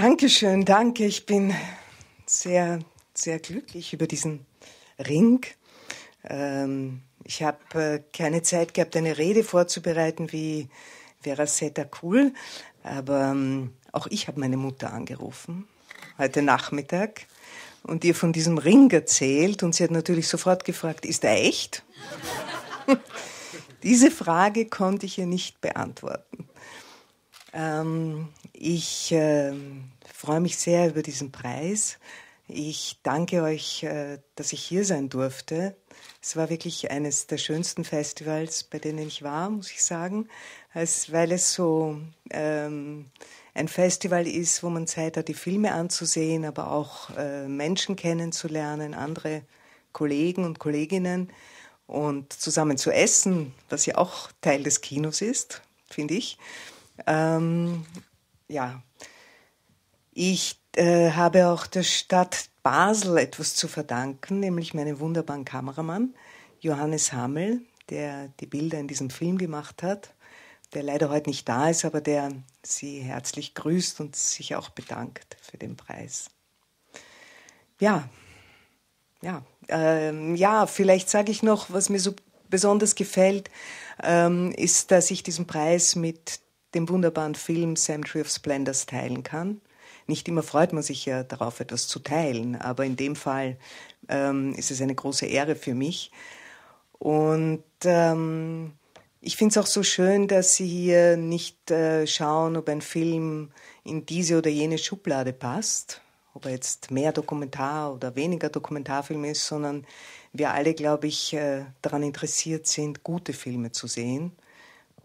Dankeschön, danke. Ich bin sehr, sehr glücklich über diesen Ring. Ähm, ich habe äh, keine Zeit gehabt, eine Rede vorzubereiten wie Vera Seta Cool, aber ähm, auch ich habe meine Mutter angerufen heute Nachmittag und ihr von diesem Ring erzählt und sie hat natürlich sofort gefragt, ist er echt? Diese Frage konnte ich ihr nicht beantworten. Ähm, ich äh, freue mich sehr über diesen Preis. Ich danke euch, äh, dass ich hier sein durfte. Es war wirklich eines der schönsten Festivals, bei denen ich war, muss ich sagen, als, weil es so ähm, ein Festival ist, wo man Zeit hat, die Filme anzusehen, aber auch äh, Menschen kennenzulernen, andere Kollegen und Kolleginnen und zusammen zu essen, was ja auch Teil des Kinos ist, finde ich. Ähm, ja, ich äh, habe auch der Stadt Basel etwas zu verdanken, nämlich meinem wunderbaren Kameramann Johannes Hamel, der die Bilder in diesem Film gemacht hat, der leider heute nicht da ist, aber der Sie herzlich grüßt und sich auch bedankt für den Preis. Ja, ja, ähm, ja, vielleicht sage ich noch, was mir so besonders gefällt, ähm, ist, dass ich diesen Preis mit dem wunderbaren Film Century of Splendors teilen kann. Nicht immer freut man sich ja darauf, etwas zu teilen, aber in dem Fall ähm, ist es eine große Ehre für mich. Und ähm, ich finde es auch so schön, dass Sie hier nicht äh, schauen, ob ein Film in diese oder jene Schublade passt, ob er jetzt mehr Dokumentar oder weniger Dokumentarfilm ist, sondern wir alle, glaube ich, äh, daran interessiert sind, gute Filme zu sehen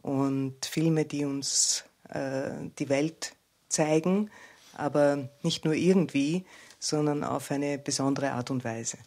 und Filme, die uns äh, die Welt zeigen, aber nicht nur irgendwie, sondern auf eine besondere Art und Weise.